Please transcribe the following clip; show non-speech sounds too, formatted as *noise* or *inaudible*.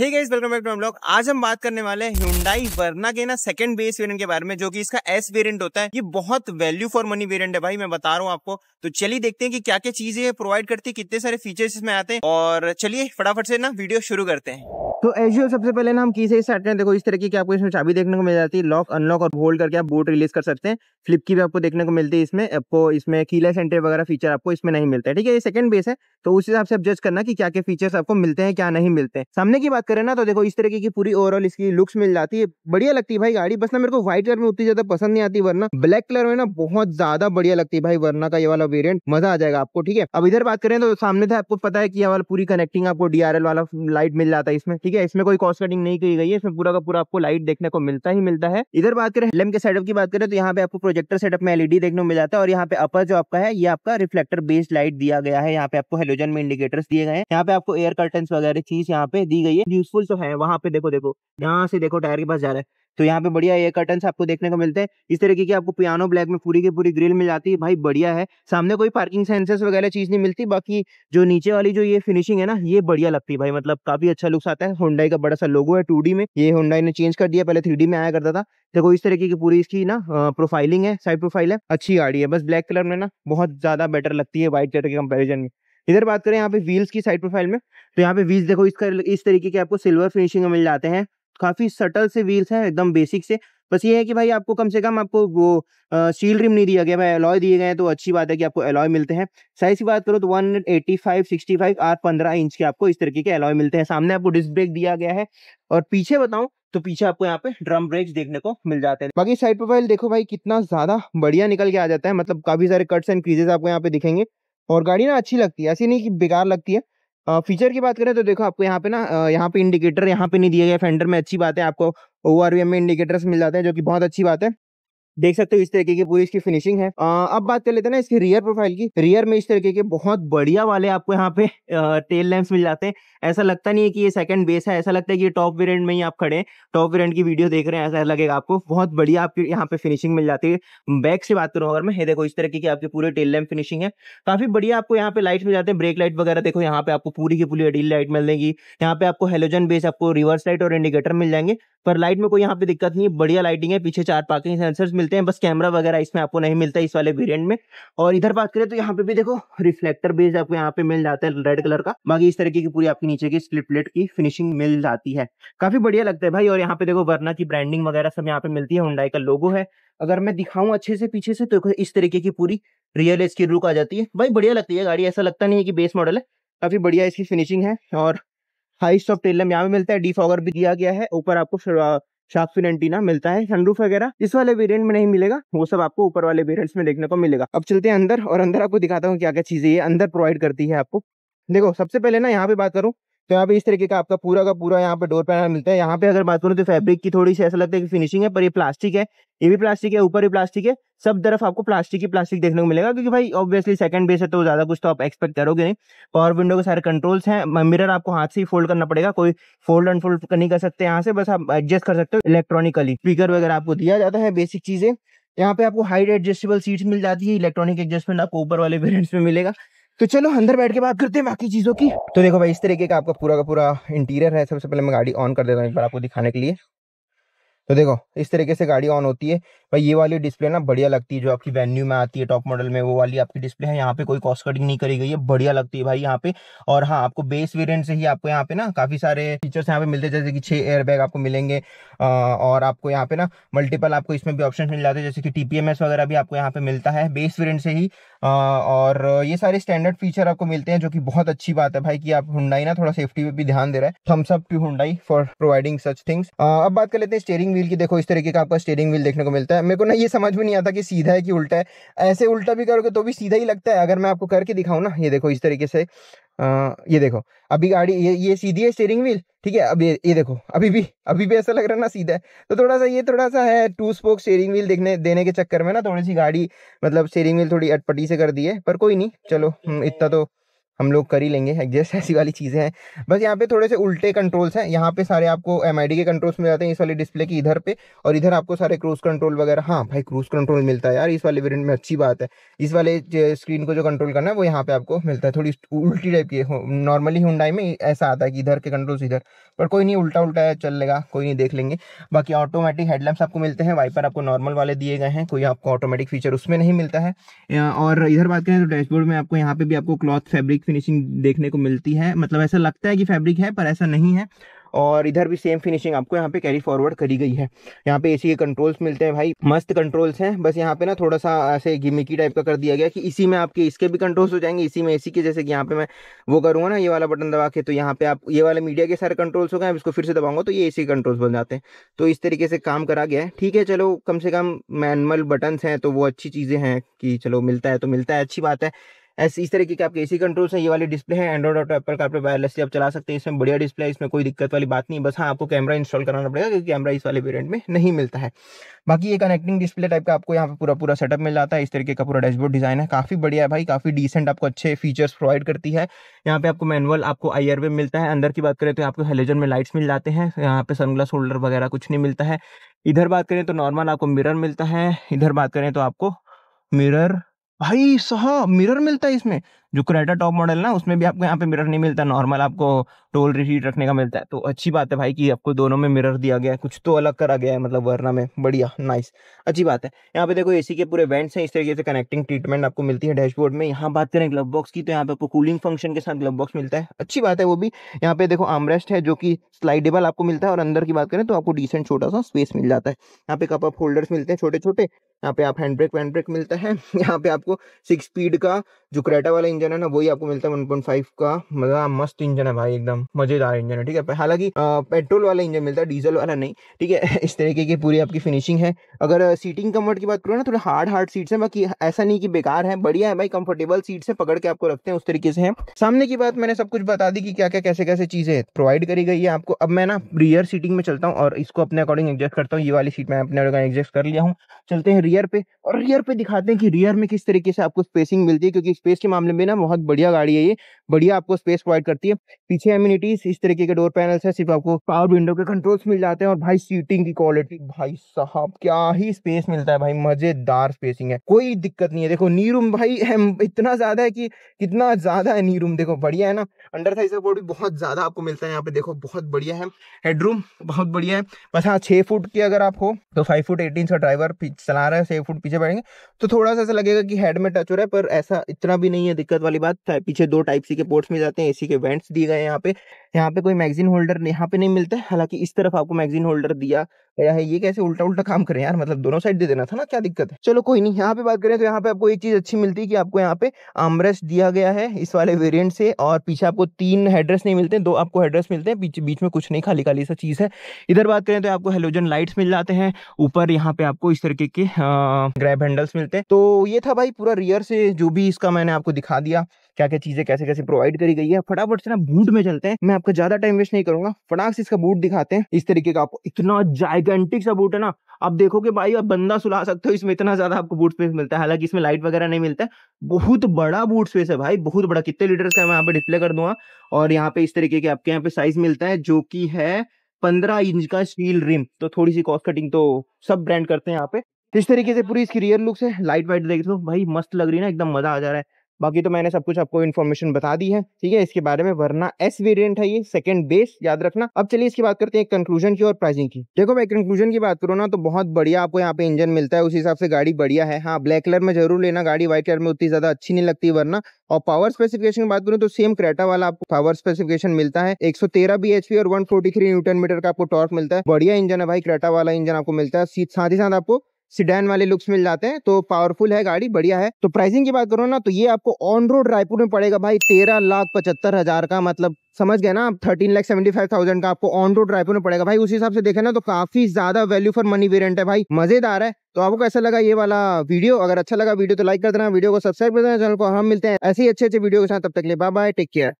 hey guys welcome back to हम लोग आज हम बात करने वाले हैं हिंडाई वर्ना के ना सेकंड बेस वेरिएंट के बारे में जो कि इसका एस वेरिएंट होता है ये बहुत वैल्यू फॉर मनी वेरिएंट है भाई मैं बता रहा हूँ आपको तो चलिए देखते हैं कि क्या क्या चीजें प्रोवाइड करती है कितने सारे फीचर्स इसमें आते हैं और चलिए फटाफट से ना वीडियो शुरू करते हैं तो एज सबसे पहले ना हम की से हटते हैं देखो इस तरह की आपको इसमें चाबी देखने को मिल जाती है लॉक अनलॉक और होल्ड करके आप बोट रिलीज कर सकते हैं फ्लिप की भी आपको देखने को मिलती है इसमें आपको इसमें कीलेस एंट्री वगैरह फीचर आपको इसमें नहीं मिलता है ठीक है ये सेकंड बेस है तो उस हिसाब से आप जज करना कि क्या क्या फीचर्स आपको मिलते हैं क्या नहीं मिलते हैं सामने की बात करें ना तो देखो इस तरीके की पूरी ओवरऑल इसकी लुक्स मिल जाती है बढ़िया लगती है भाई गाड़ी बस ना मेरे को व्हाइट कलर में उतनी ज्यादा पसंद नहीं आती वरना ब्लैक कलर में ना बहुत ज्यादा बढ़िया लगती है भाई वरना का ये वाला वेरियंट मजा आ जाएगा आपको ठीक है अब इधर बात करें तो सामने से आपको पता है कि ये वाला पूरी कनेक्टिंग आपको डीआरएल वाला लाइट मिल जाता है इसमें ठीक है इसमें कोई कॉस्ट कटिंग नहीं की गई है इसमें पूरा का पूरा आपको लाइट देखने को मिलता ही मिलता है इधर बात करें हेलम के सेटअप की बात करें तो यहाँ पे आपको प्रोजेक्टर सेटअप में एलईडी देखने को मिल जाता है और यहाँ पे अपर जो आपका है ये आपका रिफ्लेक्टर बेस्ड लाइट दिया गया है यहाँ पे आपको हेलोजन में इंडिकेटर्स दिए गए हैं यहाँ पे आपको एयर कर्टन वगैरह चीज यहाँ पे दी गई है यूजफुल तो है वहाँ पे देखो देखो यहाँ से देखो टायर के पास जा रहा है तो यहाँ पे बढ़िया ये कर्टन आपको देखने को मिलते हैं इस तरीके की आपको पियानो ब्लैक में पूरी की पूरी ग्रिल मिल जाती है भाई बढ़िया है सामने कोई पार्किंग सेंसेस वगैरह चीज नहीं मिलती बाकी जो नीचे वाली जो ये फिनिशिंग है ना ये बढ़िया लगती है भाई मतलब काफी अच्छा लुक्स आता है होंडाई का बड़ा सा लोगो है टू में ये होंडाई ने चेंज कर दिया पहले थ्री में आया करता था देखो इस तरीके की पूरी इसकी ना प्रोफाइलिंग है साइड प्रोफाइल है अच्छी गाड़ी है बस ब्लैक कलर में ना बहुत ज्यादा बेटर लगती है व्हाइट कलर के कंपेरिजन में इधर बात करें यहाँ पे व्हील्स की साइड प्रोफाइल में तो यहाँ पे व्हील्स देखो इसका इस तरीके के आपको सिल्वर फिनिशिंग में मिल जाते हैं काफ़ी सटल से व्हील्स हैं एकदम बेसिक से बस ये है कि भाई आपको कम से कम आपको वो स्टील रिम नहीं दिया गया भाई एलॉय दिए गए हैं तो अच्छी बात है कि आपको एलॉय मिलते हैं साइज की बात करो तो one five sixty five R पंद्रह इंच के आपको इस तरीके के एलॉय मिलते हैं सामने आपको डिस्क ब्रेक दिया गया है और पीछे बताऊँ तो पीछे आपको यहाँ पे ड्रम ब्रेक्स देखने को मिल जाते हैं बाकी साइड प्रोफाइल देखो भाई कितना ज़्यादा बढ़िया निकल के आ जाता है मतलब काफ़ी सारे कट्स एंड क्रीजेस आपको यहाँ पे दिखेंगे और गाड़ी ना अच्छी लगती है ऐसी नहीं कि बेकार लगती है फीचर की बात करें तो देखो आपको यहाँ पे ना यहाँ पे इंडिकेटर यहाँ पे नहीं दिया गया फेंडर में अच्छी बात है आपको ओ में इंडिकेटर्स मिल जाते हैं जो कि बहुत अच्छी बात है देख सकते हो इस तरीके की पूरी इसकी फिनिशिंग है आ, अब बात कर लेते हैं ना इसके रियर प्रोफाइल की रियर में इस तरीके के बहुत बढ़िया वाले आपको यहाँ पे टेल लैंप्स मिल जाते हैं ऐसा लगता नहीं है कि ये सेकंड बेस है ऐसा लगता है कि टॉप वेरियंट में ही आप खड़े हैं टॉप वेरियंट की वीडियो देख रहे हैं ऐसा लगेगा आपको बहुत बढ़िया आपकी यहाँ पे फिनिशिंग मिल जाती है बैक से बात करूँ अगर मैं देखो इस तरीके की आपकी पूरे टेल लैम्प फिनिशिंग है काफी बढ़िया आपको यहाँ पे लाइट मिल जाते हैं ब्रेक लाइट वगैरह देखो यहाँ पे आपको पूरी की पूरी एडील लाइट मिल जाएगी यहाँ पे आपको हेलोजन बेस आपको रिवर्स लाइट और इंडिकेटर मिल जाएंगे पर लाइट में कोई यहाँ पे दिक्कत नहीं है बढ़िया लाइटिंग है पीछे चार पार्किंग सेंसर्स मिल मिलते हैं बस कैमरा वगैरह इसमें आपको नहीं मिलता इस वाले वेरियंट में और इधर बात करें तो यहाँ पे भी देखो रिफ्लेक्टर बेस आपको यहाँ पे मिल जाता है रेड कलर का बाकी इस तरीके की पूरी आपके नीचे की स्लिप प्लेट की फिनिशिंग मिल जाती है काफी बढ़िया लगता है भाई और यहाँ पे देखो वर्ना की ब्रांडिंग वगैरह सब यहाँ पे मिलती है हुडाई का लोगो है अगर मैं दिखाऊं अच्छे से पीछे से तो इस तरीके की पूरी रियल इसकी रुक आ जाती है भाई बढ़िया लगती है गाड़ी ऐसा लगता नहीं है कि बेस मॉडल है काफी बढ़िया इसकी फिनिशिंग है और हाई स्टॉप टेलम यहाँ पे मिलता है डी फॉगर भी दिया गया है ऊपर आपको शार्क एंटीना मिलता है सनरूफ वगैरह इस वाले वेरियंट में नहीं मिलेगा वो सब आपको ऊपर वाले वेरियंट्स में देखने को मिलेगा अब चलते हैं अंदर और अंदर आपको दिखाता हूँ क्या क्या चीजें ये अंदर प्रोवाइड करती है आपको देखो सबसे पहले ना यहाँ पे बात करूँ तो यहाँ पे इस तरीके का आपका पूरा का पूरा यहाँ पे डोर पैनल मिलता है यहाँ पे अगर बात करूँ तो फैब्रिक की थोड़ी सी ऐसा लगता है कि फिनिशिंग है पर ये प्लास्टिक है ये भी प्लास्टिक है ऊपर भी प्लास्टिक है सब तरफ आपको प्लास्टिक ही प्लास्टिक देखने को मिलेगा क्योंकि भाई ऑब्वियसली सेकंड बेस है तो ज्यादा कुछ तो आप एक्सपेक्ट करोगे नहीं पावर विंडो के सारे कंट्रोल्स हैं मिरर आपको हाथ से ही फोल्ड करना पड़ेगा कोई फोल्ड अनफोल्ड नहीं कर सकते यहाँ से बस आप एडजस्ट कर सकते हो इलेक्ट्रॉनिकली स्पीकर वगैरह आपको दिया जाता है बेसिक चीजें यहाँ पे आपको हाइट एडजस्टेबल सीट्स मिल जाती है इलेक्ट्रॉनिक एडजस्टमेंट आपको ऊपर वाले वेरियंट्स में मिलेगा तो चलो अंदर बैठ के बात करते हैं बाकी चीज़ों की तो देखो भाई इस तरीके का आपका पूरा का पूरा इंटीरियर है सबसे पहले मैं गाड़ी ऑन कर देता हूँ एक बार आपको दिखाने के लिए तो देखो इस तरीके से गाड़ी ऑन होती है भाई ये वाली डिस्प्ले ना बढ़िया लगती है जो आपकी वेन्यू में आती है टॉप मॉडल में वो वाली आपकी डिस्प्ले है यहाँ पे कोई कॉस्ट कटिंग नहीं करी गई है बढ़िया लगती है भाई यहाँ पे और हाँ आपको बेस वेरियंट से ही आपको यहाँ पे ना काफी सारे फीचर्स यहाँ पे मिलते हैं जैसे कि छह एयरबैग आपको मिलेंगे और आपको यहाँ पे ना मल्टीपल आपको इसमें भी ऑप्शन मिल जाते हैं जैसे कि टीपीएमएस वगैरह भी आपको यहाँ पे मिलता है बेस वेरियंट से ही और ये सारे स्टैंडर्ड फीचर आपको मिलते हैं जो कि बहुत अच्छी बात है भाई कि आप हुंडाई ना थोड़ा सेफ्टी पे भी ध्यान दे रहा है thumbs up to Hyundai for providing such things अब बात कर लेते हैं स्टेयरिंग व्हील की देखो इस तरीके का आपका स्टेयरिंग व्हील देखने को मिलता है मेरे को ना ये समझ में नहीं आता कि सीधा है कि उल्टा है ऐसे उल्टा भी करोगे तो भी सीधा ही लगता है अगर मैं आपको करके दिखाऊँ ना ये देखो इस तरीके से आ, ये देखो अभी गाड़ी ये ये सीधी है स्टेयरिंग व्हील ठीक है अब ये ये देखो अभी भी अभी भी ऐसा लग रहा है ना सीधा है तो थोड़ा सा ये थोड़ा सा है टू स्पोक स्टेयरिंग व्हील देखने देने के चक्कर में ना थोड़ी सी गाड़ी मतलब स्टेयरिंग व्हील थोड़ी अटपटी से कर दी है पर कोई नहीं चलो हम्म, इतना तो हम लोग कर ही लेंगे एग्जैक्ट ऐसी वाली चीज़ें हैं बस यहाँ पे थोड़े से उल्टे कंट्रोल्स हैं यहाँ पे सारे आपको एम के कंट्रोल्स मिल जाते हैं इस वाले डिस्प्ले के इधर पे और इधर आपको सारे क्रूज कंट्रोल वगैरह हाँ भाई क्रूज कंट्रोल मिलता है यार इस वाले वेरियंट में अच्छी बात है इस वाले स्क्रीन को जो कंट्रोल करना है वो यहाँ पे आपको मिलता है थोड़ी उल्टी टाइप की नॉर्मली हुडाई में ऐसा आता है कि इधर के कंट्रोल्स इधर पर कोई नहीं उल्टा उल्टा चल लेगा कोई नहीं देख लेंगे बाकी ऑटोमेटिक हेडलैम्प्स आपको मिलते हैं वाइपर आपको नॉर्मल वाले दिए गए हैं कोई आपको ऑटोमेटिक फीचर उसमें नहीं मिलता है और इधर बात करें तो डैशबोर्ड में आपको यहाँ पे भी आपको क्लॉथ फैब्रिक फिनिशिंग देखने को मिलती है मतलब ऐसा लगता है कि फैब्रिक है पर ऐसा नहीं है और इधर भी सेम फिनिशिंग आपको यहाँ पे कैरी फॉरवर्ड करी गई है यहाँ पे एसी के कंट्रोल्स मिलते हैं भाई मस्त कंट्रोल्स हैं बस यहाँ पे ना थोड़ा सा ऐसे गिमिकी टाइप का कर दिया गया कि इसी में आपके इसके भी कंट्रोल्स हो जाएंगे इसी में एसी के जैसे कि यहाँ पे मैं वो करूँगा ना ये वाला बटन दबा के तो यहाँ पे आप ये वाला मीडिया के सारे कंट्रोल्स हो गए इसको फिर से दबाऊंगा तो ये ए कंट्रोल्स बन जाते हैं तो इस तरीके से काम करा गया है ठीक है चलो कम से कम मैनुअल बटन्स हैं तो वो अच्छी चीज़ें हैं कि चलो मिलता है तो मिलता है अच्छी बात है ऐसे इस तरीके के आपके एसी कंट्रोल्स हैं ये वाले डिस्प्ले हैं एंड्रॉइड और एप्पल का वायरलेसली आप चला सकते हैं इसमें बढ़िया डिस्प्ले है इसमें कोई दिक्कत वाली बात नहीं बस हाँ आपको कैमरा इंस्टॉल कराना पड़ेगा क्योंकि कैमरा इस वाले वेरियंट में नहीं मिलता है बाकी ये कनेक्टिंग डिस्प्ले टाइप का आपको यहाँ पर पूरा पूरा सेटअप मिल जाता है इस तरीके का पूरा डैशबोर्ड डिजाइन है काफी बढ़िया है भाई काफी डिसेंट आपको अच्छे फीचर्स प्रोवाइड करती है यहाँ पे आपको मैनुअल आपको आई मिलता है अंदर की बात करें तो आपको हेलोजन में लाइट्स मिल जाते हैं यहाँ पे सनग्लास होल्डर वगैरह कुछ नहीं मिलता है इधर बात करें तो नॉर्मल आपको मिरर मिलता है इधर बात करें तो आपको मिरर भाई साहब मिरर मिलता है इसमें जो क्रेटा टॉप मॉडल ना उसमें भी आपको यहाँ पे मिरर नहीं मिलता नॉर्मल आपको टोल रिसीट रखने का मिलता है तो अच्छी बात है भाई कि आपको दोनों में मिरर दिया गया है कुछ तो अलग करा गया है मतलब वरना में बढ़िया नाइस अच्छी बात है यहाँ पे देखो एसी के पूरे वेंट्स हैं इस तरीके से कनेक्टिंग ट्रीटमेंट आपको मिलती है डैशबोर्ड में यहाँ बात करें ग्लब बॉक्स की तो यहाँ पे आपको कूलिंग फंक्शन के साथ ग्लब बॉक्स मिलता है अच्छी बात है वो भी यहाँ पे देखो आमरेस्ट है जो कि स्लाइडेबल आपको मिलता है और अंदर की बात करें तो आपको डिसेंट छोटा सा स्पेस मिल जाता है यहाँ पे कप ऑफ होल्डर्स मिलते हैं छोटे छोटे यहाँ पे आप हैंड ब्रेक वैंड ब्रेक मिलता है *laughs* यहाँ पे आपको सिक्स स्पीड का जो क्रेटा वाला इंजन है ना वही आपको मिलता है वन का मजा मतलब हाँ, मस्त इंजन है भाई एकदम मजेदार इंजन है ठीक है हालांकि पेट्रोल वाला इंजन मिलता है डीजल वाला नहीं ठीक है *laughs* इस तरीके की पूरी आपकी फिनिशिंग है अगर सीटिंग कम्फर्ट की बात करो ना थोड़ा हार्ड हार्ड सीट्स है बाकी ऐसा नहीं की बेकार है बढ़िया है भाई कंफर्टेबल सीट से पकड़ के आपको रखते हैं उस तरीके से है सामने की बात मैंने सब कुछ बता दी कि क्या क्या कैसे कैसे चीजें प्रोवाइड करी गई है आपको अब मैं ना रियर सीटिंग में चलता हूँ और इसको अपने अकॉर्डिंग एडजस्ट करता हूँ ये वाली सीट मैं अपने अकॉर्डिंग एडजस्ट कर लिया हूँ चलते हैं रियर पे और रियर पे दिखाते हैं कि रियर में किस तरीके से आपको स्पेसिंग मिलती है क्योंकि स्पेस के मामले में ना बहुत बढ़िया गाड़ी है ये बढ़िया आपको स्पेस प्रोवाइड करती है पीछे एम्यूनिटीज इस तरीके के डोर पैनल्स है सिर्फ आपको पावर विंडो के कंट्रोल्स मिल जाते हैं और भाई सीटिंग की क्वालिटी भाई साहब क्या ही स्पेस मिलता है भाई मजेदार स्पेसिंग है कोई दिक्कत नहीं है देखो नी रूम भाई इतना ज्यादा है कि कितना ज्यादा है नी रूम देखो बढ़िया है ना अंडर साइज सपोर्ट भी बहुत ज्यादा आपको मिलता है यहाँ पे देखो बहुत बढ़िया है हेडरूम बहुत बढ़िया है बस हाँ छह फुट की अगर आप हो तो फाइव फुट एटीन का ड्राइवर चला रहा है छह फुट पीछे बैठेंगे तो थोड़ा सा ऐसा लगेगा कि हेड में टच हो रहा है पर ऐसा इतना भी नहीं है दिक्कत दिक्कत वाली बात था पीछे दो टाइप सी के पोर्ट्स में जाते हैं एसी के वेंट्स दिए गए यहाँ पे यहाँ पे कोई मैगजीन होल्डर यहाँ पे नहीं मिलता है हालांकि इस तरफ आपको मैगजीन होल्डर दिया है ये कैसे उल्टा उल्टा काम करें यार मतलब दोनों साइड दे देना था ना क्या दिक्कत है चलो कोई नहीं यहाँ पे बात करें तो यहाँ पे आपको एक चीज अच्छी मिलती है कि आपको यहाँ पे आमरेस दिया गया है इस वाले वेरियंट से और पीछे आपको तीन हेड्रेस नहीं मिलते दो आपको हेड्रेस मिलते हैं बीच बीच में कुछ नहीं खाली खाली सा चीज़ है इधर बात करें तो आपको हेलोजन लाइट्स मिल जाते हैं ऊपर यहाँ पे आपको इस तरीके के ग्रैब हैंडल्स मिलते हैं तो ये था भाई पूरा रियर से जो भी इसका मैंने आपको दिखा दिया क्या क्या चीजें कैसे कैसे प्रोवाइड करी गई है फटाफट से ना बूट में चलते हैं मैं आपका ज्यादा टाइम वेस्ट नहीं करूंगा फटाक से इसका बूट दिखाते हैं इस तरीके का आपको इतना जाइगेंटिक सा बूट है ना आप देखोगे भाई आप बंदा सुला सकते हो इसमें इतना ज्यादा आपको बूट स्पेस मिलता है हालांकि इसमें लाइट वगैरह नहीं मिलता है बहुत बड़ा बूट स्पेस है भाई बहुत बड़ा कितने लीटर का मैं यहाँ पे डिस्प्ले कर दूंगा और यहाँ पे इस तरीके के आपके यहाँ पे साइज मिलता है जो की है पंद्रह इंच का स्टील रिम तो थोड़ी सी कॉस्ट कटिंग तो सब ब्रांड करते हैं यहाँ पे तो इस तरीके से पूरी इसकी रियर लुक्स है लाइट वाइट देख लो भाई मस्त लग रही है ना एकदम मजा आ जा रहा है बाकी तो मैंने सब कुछ आपको इन्फॉर्मेशन बता दी है ठीक है इसके बारे में वरना एस वेरियंट है ये सेकंड बेस याद रखना अब चलिए इसकी बात करते हैं कंक्लूजन की और प्राइसिंग की देखो मैं कंक्लूजन की बात करूँ ना तो बहुत बढ़िया आपको यहाँ पे इंजन मिलता है उस हिसाब से गाड़ी बढ़िया है हाँ ब्लैक कलर में जरूर लेना गाड़ी व्हाइट कलर में उतनी ज्यादा अच्छी नहीं लगती वरना और पावर स्पेसिफिकेशन की बात करूँ तो सेम क्रेटा वाला आपको पावर स्पेसिफिकेशन मिलता है एक सौ और फोर्टी न्यूटन मीटर का आपको टॉर्क मिलता है बढ़िया इंजन है भाई क्रेटा वाला इंजन आपको मिलता है साथ ही साथ आपको सिडैन वाले लुक्स मिल जाते हैं तो पावरफुल है गाड़ी बढ़िया है तो प्राइसिंग की बात करो ना तो ये आपको ऑन रोड रायपुर में पड़ेगा भाई तेरह लाख पचहत्तर हजार का मतलब समझ गए ना आप thirteen lakh seventy five thousand का आपको ऑन रोड रायपुर में पड़ेगा भाई उस हिसाब से देखे ना तो काफी ज्यादा वैल्यू फॉर मनी वेरियंट है भाई मजेदार है तो आपको कैसा लगा ये वाला वीडियो अगर अच्छा लगा वीडियो तो लाइक कर देना वीडियो को सब्सक्राइब कर देना चैनल को हम हाँ, मिलते हैं ऐसे ही अच्छे अच्छे वीडियो के साथ तब तक लिए बाय बाय टेक केयर